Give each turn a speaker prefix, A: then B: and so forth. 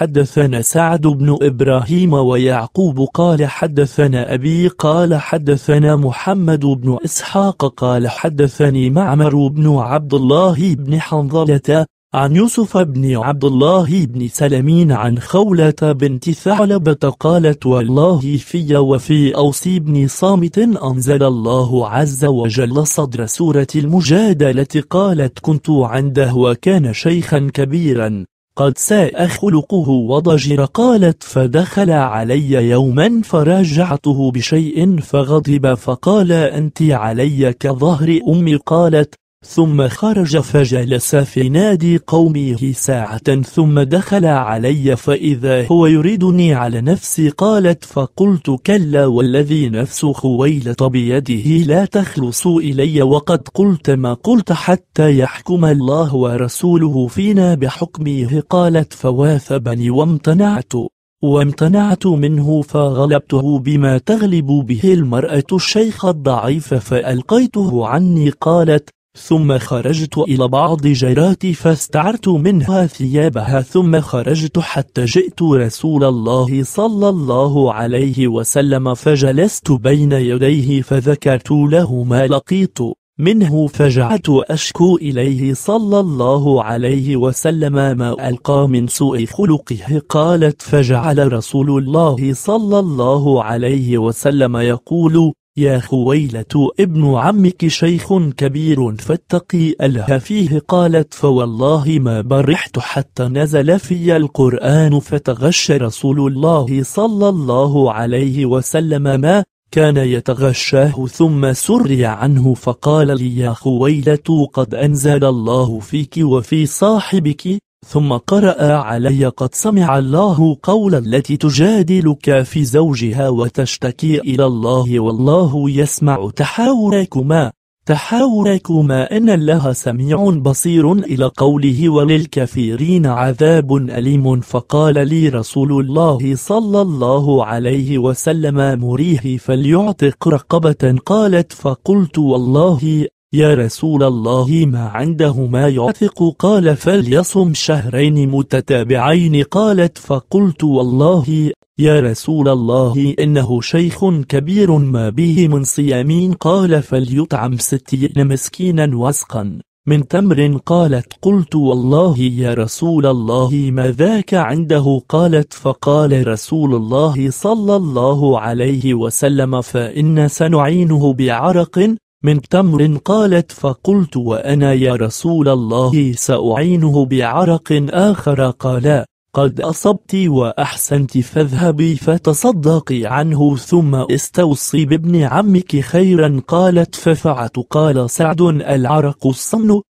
A: حدثنا سعد بن إبراهيم ويعقوب قال حدثنا أبي قال حدثنا محمد بن إسحاق قال حدثني معمر بن عبد الله بن حنظلة عن يوسف بن عبد الله بن سلمين عن خولة بنت ثعلبة قالت والله في وفي أوصي بن صامت أنزل الله عز وجل صدر سورة المجادلة قالت كنت عنده وكان شيخا كبيرا قد ساء خلقه وضجر قالت فدخل علي يوما فراجعته بشيء فغضب فقال أنت علي كظهر أمي قالت ثم خرج فجلس في نادي قومه ساعة ثم دخل علي فإذا هو يريدني على نفسي قالت فقلت كلا والذي نفس خويلة بيده لا تخلص إلي وقد قلت ما قلت حتى يحكم الله ورسوله فينا بحكمه قالت فواثبني وامتنعت وامتنعت منه فغلبته بما تغلب به المرأة الشيخ الضعيف فألقيته عني قالت ثم خرجت إلى بعض جيراتي فاستعرت منها ثيابها ثم خرجت حتى جئت رسول الله صلى الله عليه وسلم فجلست بين يديه فذكرت له ما لقيت منه فجعت أشكو إليه صلى الله عليه وسلم ما ألقى من سوء خلقه قالت فجعل رسول الله صلى الله عليه وسلم يقول يا خويلة ابن عمك شيخ كبير فاتقي ألها فيه قالت فوالله ما برحت حتى نزل في القرآن فتغشى رسول الله صلى الله عليه وسلم ما كان يتغشاه ثم سري عنه فقال لي يا خويلة قد أنزل الله فيك وفي صاحبك ثم قرأ علي قد سمع الله قول التي تجادلك في زوجها وتشتكي إلى الله والله يسمع تحاوركما تحاوركما إن الله سميع بصير إلى قوله وللكافرين عذاب أليم فقال لي رسول الله صلى الله عليه وسلم مريه فليعتق رقبة قالت فقلت والله يا رسول الله ما عنده ما يعتق قال فليصم شهرين متتابعين قالت فقلت والله يا رسول الله إنه شيخ كبير ما به من صيامين قال فليطعم ستين مسكينا وسقا من تمر قالت قلت والله يا رسول الله ما ذاك عنده قالت فقال رسول الله صلى الله عليه وسلم فإن سنعينه بعرق من تمر قالت فقلت وأنا يا رسول الله سأعينه بعرق آخر قال قد أصبت وأحسنت فاذهبي فتصدقي عنه ثم استوصي بابن عمك خيرا قالت ففعت قال سعد العرق الصمن